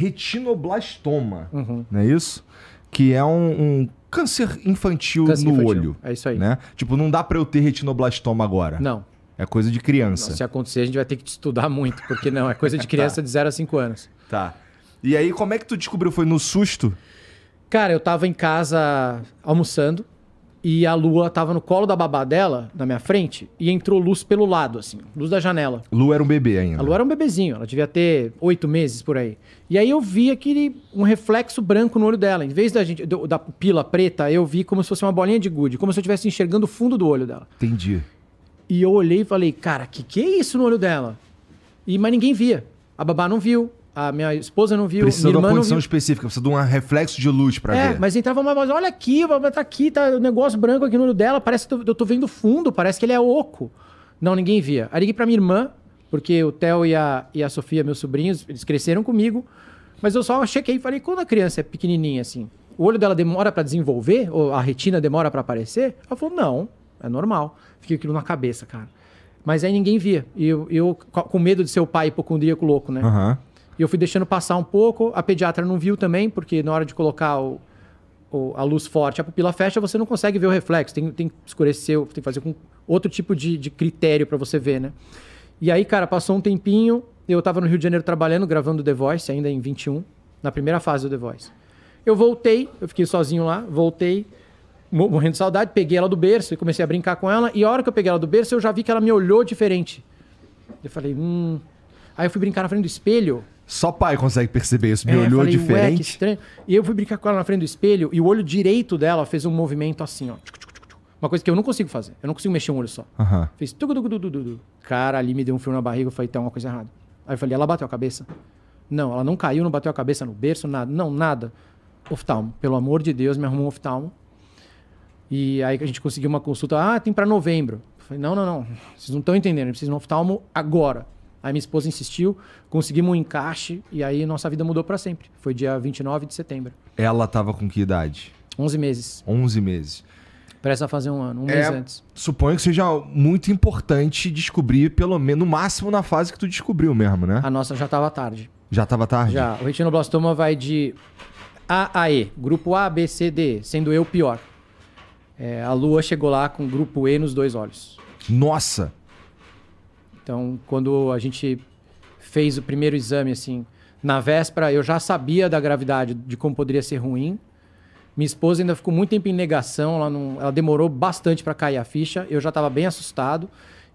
retinoblastoma, uhum. não é isso? Que é um, um câncer infantil câncer no infantil. olho. É isso aí. Né? Tipo, não dá para eu ter retinoblastoma agora. Não. É coisa de criança. Não, se acontecer, a gente vai ter que estudar muito, porque não, é coisa de criança tá. de 0 a 5 anos. Tá. E aí, como é que tu descobriu? Foi no susto? Cara, eu tava em casa almoçando e a lua tava no colo da babá dela, na minha frente, e entrou luz pelo lado, assim, luz da janela. Lu era um bebê ainda. A lua era um bebezinho, ela devia ter oito meses por aí. E aí eu vi aquele um reflexo branco no olho dela. Em vez da gente da pila preta, eu vi como se fosse uma bolinha de gude, como se eu estivesse enxergando o fundo do olho dela. Entendi. E eu olhei e falei, cara, que que é isso no olho dela? E mas ninguém via. A babá não viu, a minha esposa não viu. Precisa de uma condição viu... específica, precisa de um reflexo de luz para é, ver. Mas entrava uma voz, olha aqui, tá aqui, tá o um negócio branco aqui no olho dela, parece que eu tô vendo fundo, parece que ele é oco. Não, ninguém via. Aí liguei pra minha irmã, porque o Theo e a, e a Sofia, meus sobrinhos, eles cresceram comigo. Mas eu só chequei e falei, quando a criança é pequenininha assim, o olho dela demora para desenvolver? Ou a retina demora para aparecer? Ela falou, não, é normal. Fiquei aquilo na cabeça, cara. Mas aí ninguém via. E eu, eu com medo de ser o pai hipocondríaco louco, né? Aham. Uhum. E eu fui deixando passar um pouco. A pediatra não viu também, porque na hora de colocar o, o, a luz forte, a pupila fecha, você não consegue ver o reflexo. Tem, tem que escurecer, tem que fazer com outro tipo de, de critério para você ver, né? E aí, cara, passou um tempinho. Eu tava no Rio de Janeiro trabalhando, gravando The Voice, ainda em 21, na primeira fase do The Voice. Eu voltei, eu fiquei sozinho lá, voltei, morrendo de saudade, peguei ela do berço e comecei a brincar com ela. E a hora que eu peguei ela do berço, eu já vi que ela me olhou diferente. Eu falei, hum. Aí eu fui brincar na frente do espelho. Só pai consegue perceber isso. Me é, olhou falei, diferente. estranho. E eu fui brincar com ela na frente do espelho e o olho direito dela fez um movimento assim, ó. Uma coisa que eu não consigo fazer. Eu não consigo mexer um olho só. Uhum. Fez. Cara, ali me deu um frio na barriga. Eu falei, tem uma coisa errada. Aí eu falei, ela bateu a cabeça? Não, ela não caiu, não bateu a cabeça no berço, nada. Não, nada. Oftalmo. Pelo amor de Deus, me arrumou um oftalmo. E aí a gente conseguiu uma consulta. Ah, tem para novembro. Eu falei, não, não, não. Vocês não estão entendendo. Eu preciso de um oftalmo agora. Aí minha esposa insistiu, conseguimos um encaixe e aí nossa vida mudou para sempre. Foi dia 29 de setembro. Ela tava com que idade? 11 meses. 11 meses. Presta a fazer um ano, um é, mês antes. Suponho que seja muito importante descobrir, pelo menos, no máximo na fase que tu descobriu mesmo, né? A nossa já tava tarde. Já tava tarde? Já. O retinoblastoma vai de A a E, grupo A, B, C, D, sendo eu pior. É, a lua chegou lá com grupo E nos dois olhos. Nossa! Então, quando a gente fez o primeiro exame, assim, na véspera, eu já sabia da gravidade, de como poderia ser ruim. Minha esposa ainda ficou muito tempo em negação, ela, não, ela demorou bastante para cair a ficha. Eu já estava bem assustado.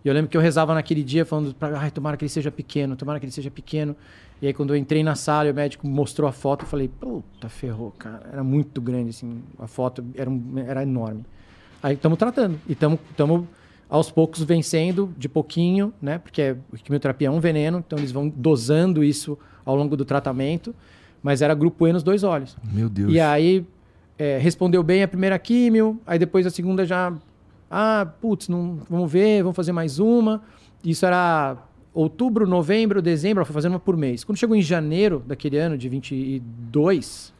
E eu lembro que eu rezava naquele dia falando para, ai, tomara que ele seja pequeno, tomara que ele seja pequeno. E aí quando eu entrei na sala, o médico mostrou a foto, eu falei, puta, ferrou, cara. Era muito grande assim, a foto era, era enorme. Aí estamos tratando e estamos aos poucos vencendo, de pouquinho, né? Porque a é quimioterapia é um veneno, então eles vão dosando isso ao longo do tratamento. Mas era grupo E nos dois olhos. Meu Deus. E aí é, respondeu bem a primeira químio, aí depois a segunda já. Ah, putz, não, vamos ver, vamos fazer mais uma. Isso era outubro, novembro, dezembro, ela foi fazendo uma por mês. Quando chegou em janeiro daquele ano, de 22,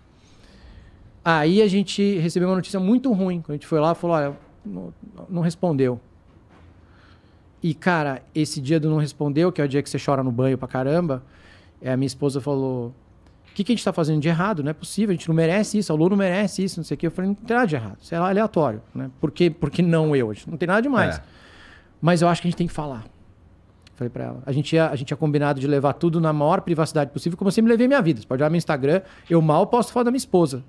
aí a gente recebeu uma notícia muito ruim. Quando a gente foi lá, falou: olha, não, não respondeu. E, cara, esse dia do Não Respondeu, que é o dia que você chora no banho pra caramba, é, a minha esposa falou: O que, que a gente tá fazendo de errado? Não é possível, a gente não merece isso, o aluno merece isso, não sei o quê. Eu falei: Não tem nada de errado, sei é lá, aleatório. Né? Por, que, por que não eu? Não tem nada demais. É. Mas eu acho que a gente tem que falar. Falei pra ela. A gente, ia, a gente tinha combinado de levar tudo na maior privacidade possível, como eu sempre levei minha vida. Você pode olhar meu Instagram, eu mal posso falar da minha esposa.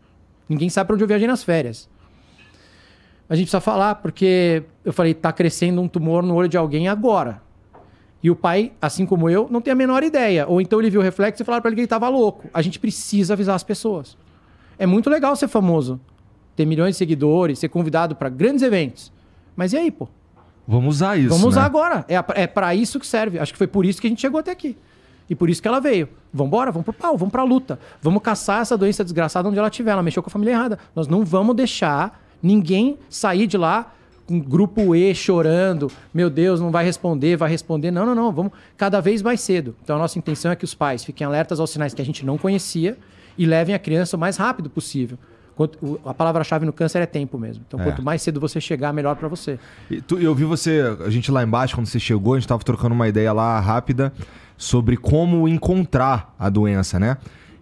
Ninguém sabe pra onde eu viajei nas férias a gente precisa falar, porque eu falei, tá crescendo um tumor no olho de alguém agora. E o pai, assim como eu, não tem a menor ideia. Ou então ele viu o reflexo e falaram para ele que ele estava louco. A gente precisa avisar as pessoas. É muito legal ser famoso, ter milhões de seguidores, ser convidado para grandes eventos. Mas e aí, pô? Vamos usar isso. Vamos usar né? agora. É, é para isso que serve. Acho que foi por isso que a gente chegou até aqui. E por isso que ela veio. Vamos embora, vamos pro pau, vamos pra luta. Vamos caçar essa doença desgraçada onde ela tiver. Ela mexeu com a família errada. Nós não vamos deixar ninguém sair de lá com grupo E chorando, meu Deus, não vai responder, vai responder. Não, não, não, vamos cada vez mais cedo. Então a nossa intenção é que os pais fiquem alertas aos sinais que a gente não conhecia e levem a criança o mais rápido possível. Quanto, a palavra-chave no câncer é tempo mesmo. Então, é. quanto mais cedo você chegar, melhor para você. Tu, eu vi você, a gente lá embaixo, quando você chegou, a gente estava trocando uma ideia lá rápida sobre como encontrar a doença, né?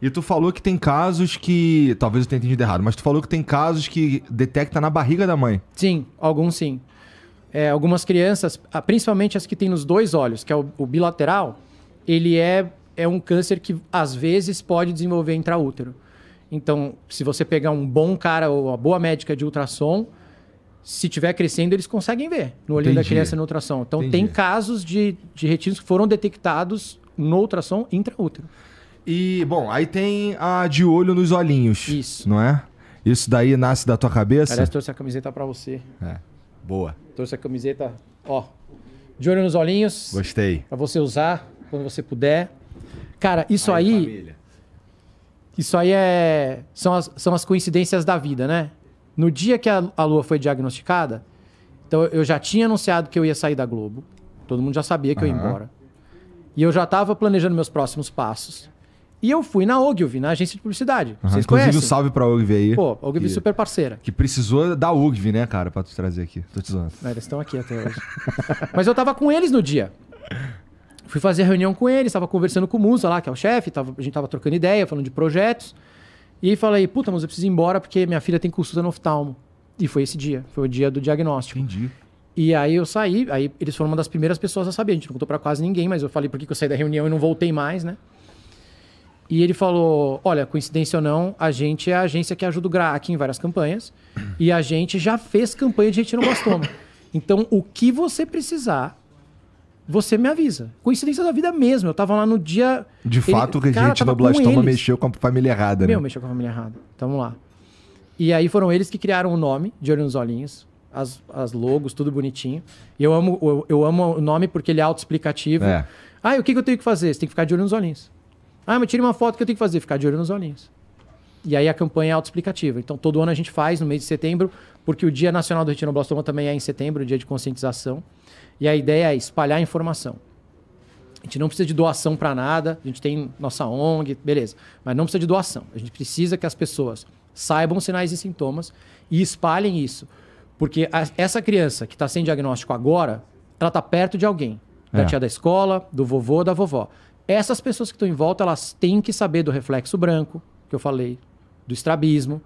E tu falou que tem casos que. Talvez eu tenha entendido errado, mas tu falou que tem casos que detecta na barriga da mãe. Sim, alguns sim. É, algumas crianças, principalmente as que têm nos dois olhos, que é o, o bilateral, ele é, é um câncer que às vezes pode desenvolver intraútero. Então, se você pegar um bom cara ou uma boa médica de ultrassom, se tiver crescendo, eles conseguem ver no olho Entendi. da criança no ultrassom. Então, Entendi. tem casos de, de retinos que foram detectados no ultrassom intraútero. E, bom, aí tem a de olho nos olhinhos. Isso. Não é? Isso daí nasce da tua cabeça? Aliás, trouxe a camiseta para você. É. Boa. Trouxe a camiseta, ó. De olho nos olhinhos. Gostei. Para você usar quando você puder. Cara, isso aí. aí família. Isso aí é. São as, são as coincidências da vida, né? No dia que a, a lua foi diagnosticada, então eu já tinha anunciado que eu ia sair da Globo. Todo mundo já sabia que uhum. eu ia embora. E eu já estava planejando meus próximos passos. E eu fui na Ogilvy, na agência de publicidade. Uhum. Vocês Inclusive, conhecem? um salve pra Ogilvy aí. Pô, Ogilvy que, é super parceira. Que precisou da Ogilvy, né, cara, pra te trazer aqui. Tô te zoando. É, eles estão aqui até hoje. Mas eu tava com eles no dia. Fui fazer a reunião com eles, tava conversando com o Musa lá, que é o chefe, tava, a gente tava trocando ideia, falando de projetos. E falei, puta, mas eu preciso ir embora porque minha filha tem consulta no oftalmo. E foi esse dia, foi o dia do diagnóstico. Entendi. E aí eu saí, aí eles foram uma das primeiras pessoas a saber. A gente não contou pra quase ninguém, mas eu falei por que eu saí da reunião e não voltei mais, né? E ele falou: Olha, coincidência ou não, a gente é a agência que ajuda o GRAAC em várias campanhas. E a gente já fez campanha de blastoma. Então, o que você precisar, você me avisa. Coincidência da vida mesmo. Eu tava lá no dia. De ele, fato, o blastoma mexeu com a família errada, né? Meu, né? mexeu com a família errada. Tamo lá. E aí foram eles que criaram o nome de Olho nos Olhinhos. As, as logos, tudo bonitinho. E eu amo, eu, eu amo o nome porque ele é autoexplicativo. É. Ah, e o que, que eu tenho que fazer? Você tem que ficar de olho nos olhinhos. Ah, mas tire uma foto que eu tenho que fazer, ficar de olho nos olhinhos. E aí a campanha é autoexplicativa. Então, todo ano a gente faz, no mês de setembro, porque o Dia Nacional do Retinoblastoma também é em setembro, o dia de conscientização. E a ideia é espalhar informação. A gente não precisa de doação para nada, a gente tem nossa ONG, beleza. Mas não precisa de doação. A gente precisa que as pessoas saibam sinais e sintomas e espalhem isso. Porque a, essa criança que está sem diagnóstico agora, ela está perto de alguém. Da é. tia da escola, do vovô, da vovó. Essas pessoas que estão em volta, elas têm que saber do reflexo branco, que eu falei, do estrabismo,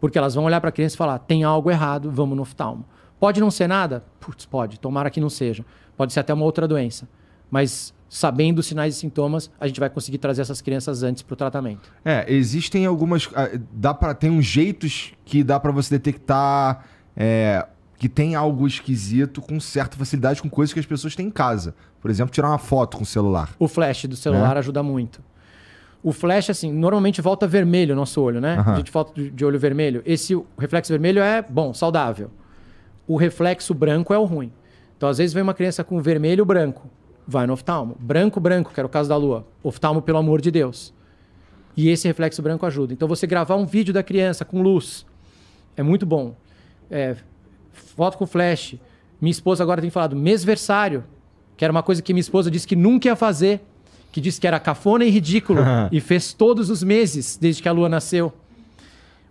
porque elas vão olhar para a criança e falar: tem algo errado, vamos no oftalmo. Pode não ser nada? Putz, pode, tomara que não seja. Pode ser até uma outra doença. Mas sabendo os sinais e sintomas, a gente vai conseguir trazer essas crianças antes para o tratamento. É, existem algumas. Ah, dá para. Tem uns jeitos que dá para você detectar é, que tem algo esquisito com certa facilidade com coisas que as pessoas têm em casa. Por exemplo, tirar uma foto com o celular. O flash do celular né? ajuda muito. O flash, assim, normalmente volta vermelho o nosso olho, né? Uhum. A gente volta de olho vermelho. Esse reflexo vermelho é bom, saudável. O reflexo branco é o ruim. Então, às vezes, vem uma criança com vermelho branco, vai no oftalmo. Branco, branco, que era o caso da lua. Oftalmo, pelo amor de Deus. E esse reflexo branco ajuda. Então, você gravar um vídeo da criança com luz é muito bom. É, foto com flash. Minha esposa agora tem falado mêsversário, que era uma coisa que minha esposa disse que nunca ia fazer, que disse que era cafona e ridículo, e fez todos os meses desde que a lua nasceu.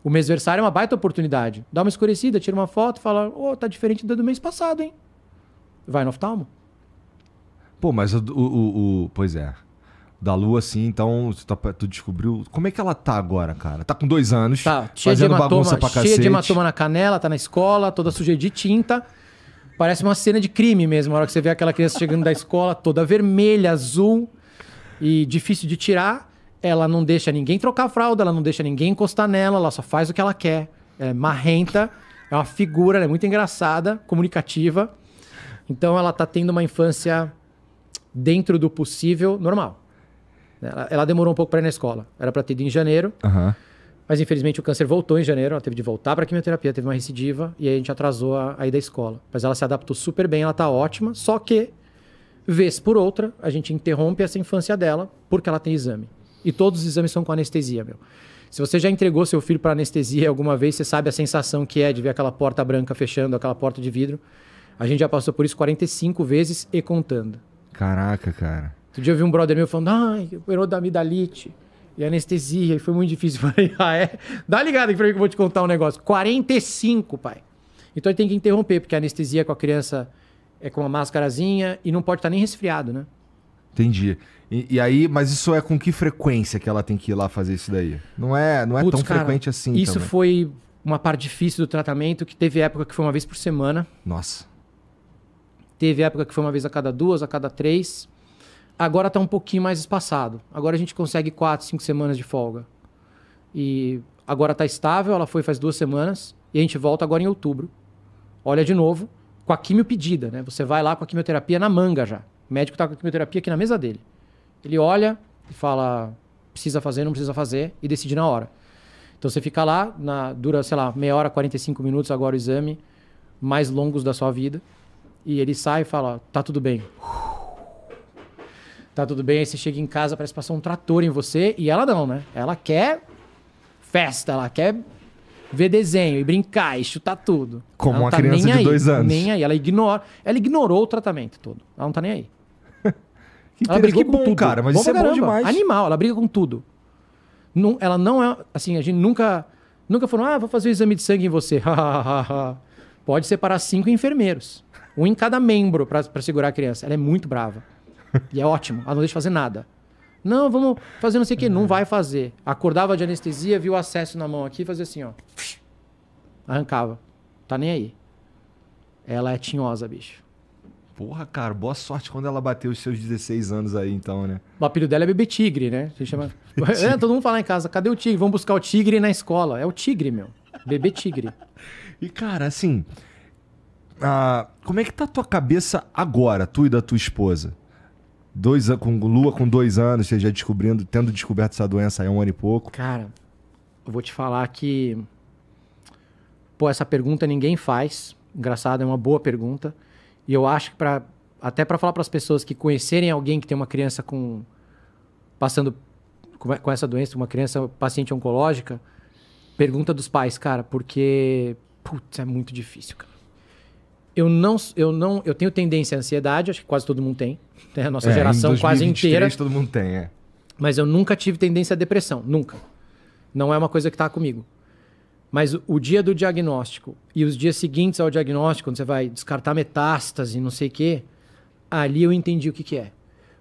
O mêsversário é uma baita oportunidade. Dá uma escurecida, tira uma foto, e fala: "Ô, oh, tá diferente do mês passado, hein?" Vai no oftalmo. Pô, mas o, o, o pois é da lua, assim, então tu, tá, tu, descobriu. Como é que ela tá agora, cara? Tá com dois anos, tá, cheia fazendo de hematoma, bagunça pra cacete. Cheia de hematoma na canela, tá na escola, toda suja de tinta. Parece uma cena de crime mesmo, a hora que você vê aquela criança chegando da escola, toda vermelha, azul e difícil de tirar. Ela não deixa ninguém trocar a fralda, ela não deixa ninguém encostar nela, ela só faz o que ela quer. Ela é marrenta, é uma figura, ela é muito engraçada, comunicativa. Então ela tá tendo uma infância dentro do possível normal. Né? Ela, ela demorou um pouco para ir na escola. Era para ter ido em janeiro. Uhum. Mas infelizmente o câncer voltou em janeiro, ela teve de voltar para quimioterapia, teve uma recidiva e aí a gente atrasou a, a ida à escola. Mas ela se adaptou super bem, ela está ótima, só que vez por outra a gente interrompe essa infância dela porque ela tem exame. E todos os exames são com anestesia, meu. Se você já entregou seu filho para anestesia alguma vez, você sabe a sensação que é de ver aquela porta branca fechando, aquela porta de vidro. A gente já passou por isso 45 vezes e contando. Caraca, cara. Outro dia eu vi um brother meu falando, ai, ah, operou da amidalite e anestesia, e foi muito difícil. falei, ah, é? Dá ligado aqui pra mim que eu vou te contar um negócio. 45, pai. Então ele tem que interromper, porque a anestesia com a criança é com uma máscarazinha e não pode estar tá nem resfriado, né? Entendi. E, e, aí, mas isso é com que frequência que ela tem que ir lá fazer isso daí? Não é, não é tão cara, frequente assim. Isso também. foi uma parte difícil do tratamento, que teve época que foi uma vez por semana. Nossa. Teve época que foi uma vez a cada duas, a cada três. Agora está um pouquinho mais espaçado. Agora a gente consegue quatro, cinco semanas de folga. E agora está estável, ela foi faz duas semanas. E a gente volta agora em outubro. Olha de novo, com a quimio pedida, né? Você vai lá com a quimioterapia na manga já. O médico está com a quimioterapia aqui na mesa dele. Ele olha e fala: precisa fazer, não precisa fazer, e decide na hora. Então você fica lá, na, dura, sei lá, meia hora, 45 minutos agora o exame, mais longos da sua vida. E ele sai e fala: tá tudo bem tá tudo bem, aí você chega em casa, parece passar um trator em você, e ela não, né? Ela quer festa, ela quer ver desenho e brincar e chutar tudo. Como ela uma tá criança de aí, dois anos. Nem aí, ela ignora. Ela ignorou o tratamento todo. Ela não tá nem aí. que ela brigou que com bom, tudo. cara, mas bom isso é caramba. bom demais. Animal, ela briga com tudo. Não, ela não é. Assim, a gente nunca. Nunca falou, ah, vou fazer o exame de sangue em você. Pode separar cinco enfermeiros. Um em cada membro para segurar a criança. Ela é muito brava. E é ótimo, ela não deixa fazer nada. Não, vamos fazer não sei o que. Não é. vai fazer. Acordava de anestesia, viu o acesso na mão aqui, fazia assim, ó. Arrancava. Tá nem aí. Ela é tinhosa, bicho. Porra, cara, boa sorte quando ela bateu os seus 16 anos aí, então, né? O apelido dela é Bebê Tigre, né? Você chama... é, todo mundo fala em casa, cadê o tigre? Vamos buscar o tigre na escola. É o tigre, meu. Bebê Tigre. e, cara, assim. Ah, como é que tá a tua cabeça agora, tu e da tua esposa? dois com Lua com dois anos, você já descobrindo, tendo descoberto essa doença há um ano e pouco? Cara, eu vou te falar que. Pô, essa pergunta ninguém faz. Engraçado, é uma boa pergunta. E eu acho que para até para falar para as pessoas que conhecerem alguém que tem uma criança com passando com essa doença, uma criança paciente oncológica, pergunta dos pais, cara, porque putz, é muito difícil, cara eu não, eu não, eu tenho tendência à ansiedade, acho que quase todo mundo tem. Né? A nossa é, geração 2023, quase inteira. Todo mundo tem, é. Mas eu nunca tive tendência à depressão, nunca. Não é uma coisa que está comigo. Mas o dia do diagnóstico e os dias seguintes ao diagnóstico, quando você vai descartar metástase, não sei o quê, ali eu entendi o que, que é.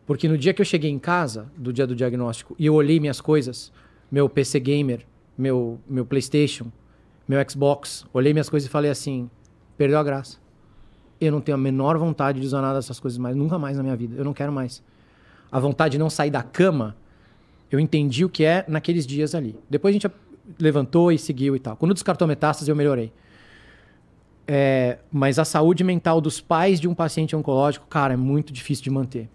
Porque no dia que eu cheguei em casa, do dia do diagnóstico, e eu olhei minhas coisas, meu PC gamer, meu, meu PlayStation, meu Xbox, olhei minhas coisas e falei assim: perdeu a graça. Eu não tenho a menor vontade de usar nada dessas coisas mais, nunca mais na minha vida. Eu não quero mais. A vontade de não sair da cama, eu entendi o que é naqueles dias ali. Depois a gente levantou e seguiu e tal. Quando descartou metástase, eu melhorei. É, mas a saúde mental dos pais de um paciente oncológico, cara, é muito difícil de manter.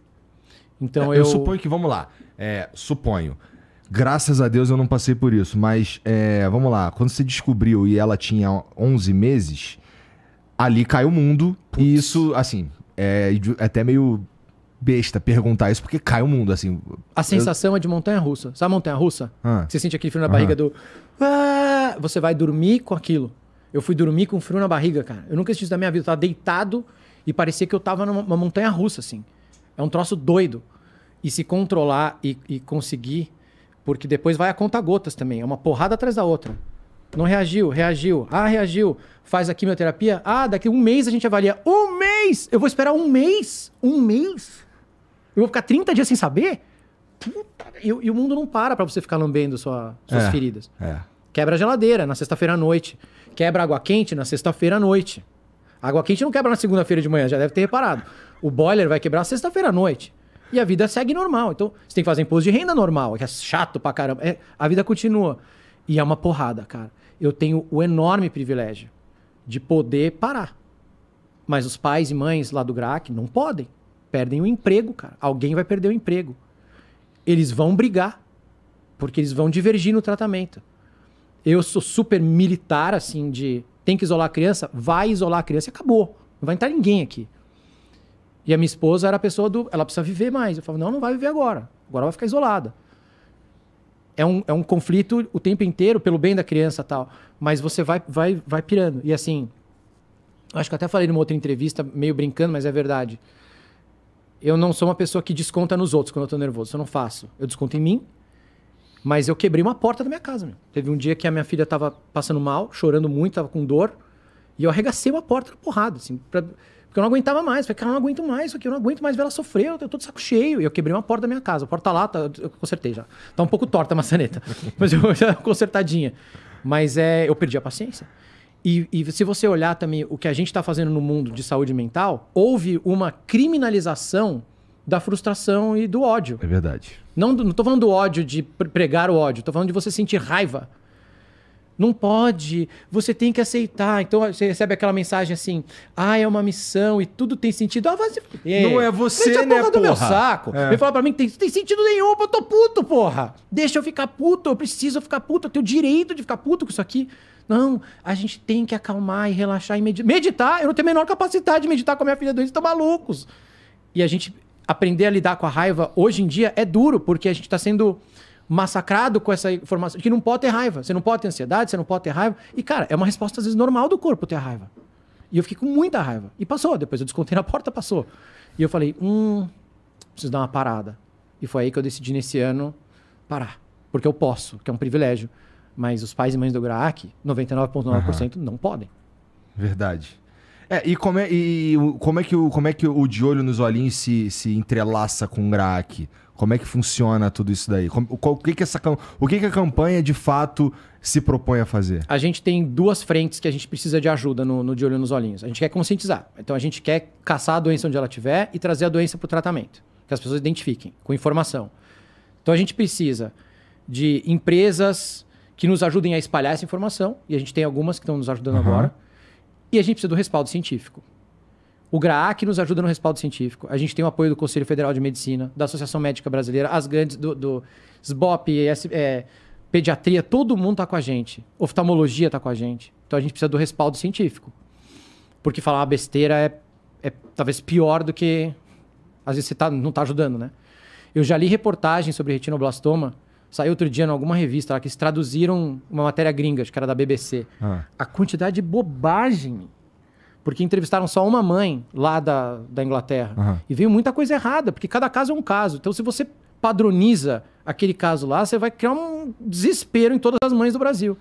Então é, eu... eu suponho que, vamos lá, é, suponho. Graças a Deus eu não passei por isso, mas é, vamos lá, quando você descobriu e ela tinha 11 meses, ali cai o mundo. Putz. E isso, assim, é, é, até meio besta perguntar isso, porque cai o mundo, assim. A sensação eu... é de montanha-russa. Sabe montanha-russa? Ah. Você sente aquele frio na barriga do... Ah! Você vai dormir com aquilo. Eu fui dormir com frio na barriga, cara. Eu nunca assisti isso na minha vida. Eu tava deitado e parecia que eu tava numa montanha-russa, assim. É um troço doido. E se controlar e, e conseguir... Porque depois vai a conta gotas também. É uma porrada atrás da outra. Não reagiu, reagiu. Ah, reagiu. Faz a quimioterapia. Ah, daqui um mês a gente avalia. Um mês! Eu vou esperar um mês? Um mês? Eu vou ficar 30 dias sem saber? Puta, e, e o mundo não para para você ficar lambendo sua, suas é, feridas. É. Quebra a geladeira na sexta-feira à noite. Quebra água quente na sexta-feira à noite. Água quente não quebra na segunda-feira de manhã, já deve ter reparado. O boiler vai quebrar sexta-feira à noite. E a vida segue normal. Então, você tem que fazer imposto de renda normal, que é chato pra caramba. É, a vida continua. E é uma porrada, cara. Eu tenho o enorme privilégio de poder parar. Mas os pais e mães lá do GRAC não podem. Perdem o emprego, cara. Alguém vai perder o emprego. Eles vão brigar. Porque eles vão divergir no tratamento. Eu sou super militar, assim, de tem que isolar a criança, vai isolar a criança e acabou. Não vai entrar ninguém aqui. E a minha esposa era a pessoa do. Ela precisa viver mais. Eu falava, não, não vai viver agora. Agora vai ficar isolada é um, é um conflito o tempo inteiro pelo bem da criança tal. Mas você vai, vai, vai pirando. E assim, acho que até falei numa outra entrevista, meio brincando, mas é verdade. Eu não sou uma pessoa que desconta nos outros quando eu tô nervoso. Isso eu não faço. Eu desconto em mim, mas eu quebrei uma porta da minha casa. Meu. Teve um dia que a minha filha tava passando mal, chorando muito, tava com dor. E eu arregacei uma porta na porrada, assim, pra porque eu não aguentava mais. Falei, cara, eu não aguento mais isso aqui, eu não aguento mais ver ela sofrer, eu tô todo saco cheio. E eu quebrei uma porta da minha casa, a porta tá lá, tá, eu consertei já. Tá um pouco torta a maçaneta, mas eu já consertadinha. Mas é, eu perdi a paciência. E, e, se você olhar também o que a gente está fazendo no mundo de saúde mental, houve uma criminalização da frustração e do ódio. É verdade. Não, não tô falando do ódio de pregar o ódio, tô falando de você sentir raiva não pode, você tem que aceitar. Então você recebe aquela mensagem assim: ah, é uma missão e tudo tem sentido. Ah, você... É, não é você, a né, porra do meu saco. É. Ele fala pra mim que tem, tem sentido nenhum, eu tô puto, porra. Deixa eu ficar puto, eu preciso ficar puto, eu tenho direito de ficar puto com isso aqui. Não, a gente tem que acalmar e relaxar e meditar. Meditar, eu não tenho a menor capacidade de meditar com a minha filha doente, estão malucos. E a gente aprender a lidar com a raiva hoje em dia é duro, porque a gente está sendo massacrado com essa informação, que não pode ter raiva, você não pode ter ansiedade, você não pode ter raiva. E, cara, é uma resposta às vezes normal do corpo ter raiva. E eu fiquei com muita raiva. E passou, depois eu descontei na porta, passou. E eu falei, hum, preciso dar uma parada. E foi aí que eu decidi nesse ano parar. Porque eu posso, que é um privilégio. Mas os pais e mães do Graak, 99,9% uhum. não podem. Verdade. É, e como é, e como é que o, como é que o de olho nos olhinhos se, se entrelaça com o Graak? Como é que funciona tudo isso daí? Como, qual, o, que que essa, o que, que a campanha de fato se propõe a fazer? A gente tem duas frentes que a gente precisa de ajuda no, no De Olho nos Olhinhos. A gente quer conscientizar. Então a gente quer caçar a doença onde ela estiver e trazer a doença para o tratamento, que as pessoas identifiquem, com informação. Então a gente precisa de empresas que nos ajudem a espalhar essa informação, e a gente tem algumas que estão nos ajudando uhum. agora, e a gente precisa do respaldo científico. O GRAAC nos ajuda no respaldo científico. A gente tem o apoio do Conselho Federal de Medicina, da Associação Médica Brasileira, as grandes do, do SBOP, é, é, pediatria, todo mundo está com a gente. Oftalmologia está com a gente. Então a gente precisa do respaldo científico. Porque falar uma besteira é, é talvez pior do que. Às vezes você tá, não está ajudando, né? Eu já li reportagens sobre retinoblastoma. Saiu outro dia em alguma revista lá que eles traduziram uma matéria gringa, acho que era da BBC. Ah. A quantidade de bobagem porque entrevistaram só uma mãe lá da, da Inglaterra. Uhum. E veio muita coisa errada, porque cada caso é um caso. Então, se você padroniza aquele caso lá, você vai criar um desespero em todas as mães do Brasil.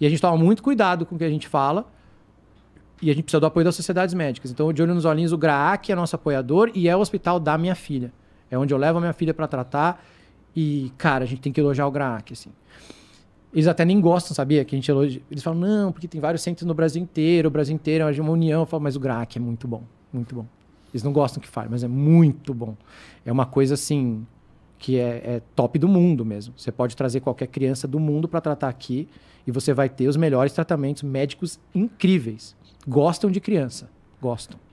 E a gente toma muito cuidado com o que a gente fala. E a gente precisa do apoio das sociedades médicas. Então, de olho nos olhinhos, o GRAAC é nosso apoiador e é o hospital da minha filha. É onde eu levo a minha filha para tratar. E, cara, a gente tem que elogiar o GRAAC, assim. Eles até nem gostam, sabia? Que a gente elogia. Eles falam, não, porque tem vários centros no Brasil inteiro, o Brasil inteiro é uma união. Eu falo, mas o GRAC é muito bom, muito bom. Eles não gostam que fale, mas é muito bom. É uma coisa assim que é, é top do mundo mesmo. Você pode trazer qualquer criança do mundo para tratar aqui e você vai ter os melhores tratamentos médicos incríveis. Gostam de criança, gostam.